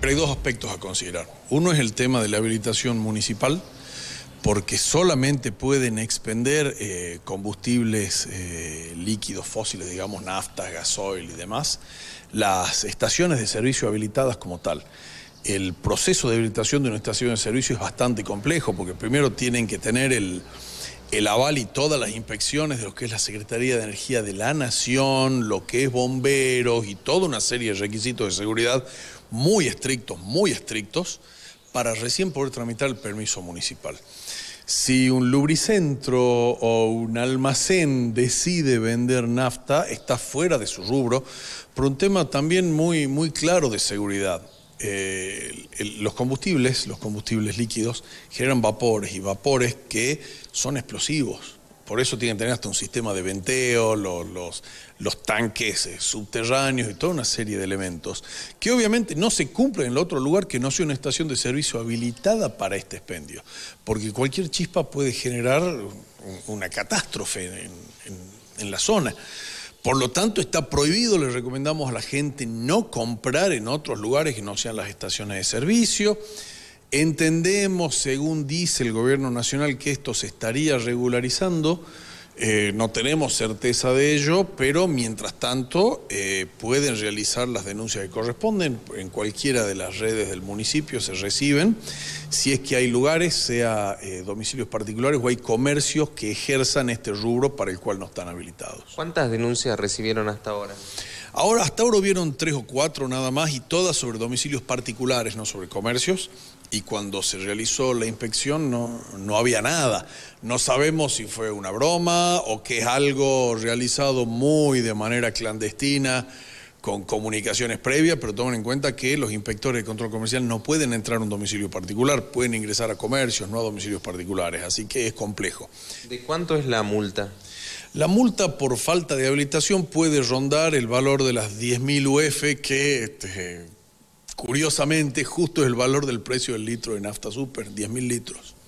Pero hay dos aspectos a considerar. Uno es el tema de la habilitación municipal, porque solamente pueden expender eh, combustibles eh, líquidos fósiles, digamos naftas, gasoil y demás, las estaciones de servicio habilitadas como tal. El proceso de habilitación de una estación de servicio es bastante complejo, porque primero tienen que tener el, el aval y todas las inspecciones de lo que es la Secretaría de Energía de la Nación, lo que es bomberos y toda una serie de requisitos de seguridad muy estrictos, muy estrictos, para recién poder tramitar el permiso municipal. Si un lubricentro o un almacén decide vender nafta, está fuera de su rubro por un tema también muy, muy claro de seguridad. Eh, los combustibles, los combustibles líquidos, generan vapores y vapores que son explosivos. Por eso tienen que tener hasta un sistema de venteo, los, tanques eh, subterráneos y toda una serie de elementos que obviamente no se cumplen en el otro lugar que no sea una estación de servicio habilitada para este expendio, porque cualquier chispa puede generar una catástrofe en la zona. Por lo tanto, está prohibido, le recomendamos a la gente no comprar en otros lugares que no sean las estaciones de servicio. Entendemos, según dice el gobierno nacional, que esto se estaría regularizando eh, no tenemos certeza de ello, pero mientras tanto eh, pueden realizar las denuncias que corresponden en cualquiera de las redes del municipio, se reciben. Si es que hay lugares, sea eh, domicilios particulares o hay comercios que ejerzan este rubro para el cual no están habilitados. ¿Cuántas denuncias recibieron hasta ahora? Ahora, hasta ahora vieron tres o cuatro nada más y todas sobre domicilios particulares, no sobre comercios. Y cuando se realizó la inspección no, no había nada. No sabemos si fue una broma o que es algo realizado muy de manera clandestina con comunicaciones previas, pero tomen en cuenta que los inspectores de control comercial no pueden entrar a un domicilio particular, pueden ingresar a comercios, no a domicilios particulares, así que es complejo. ¿De cuánto es la multa? La multa por falta de habilitación puede rondar el valor de las 10.000 UF, que este, curiosamente justo es el valor del precio del litro de nafta super, 10.000 litros.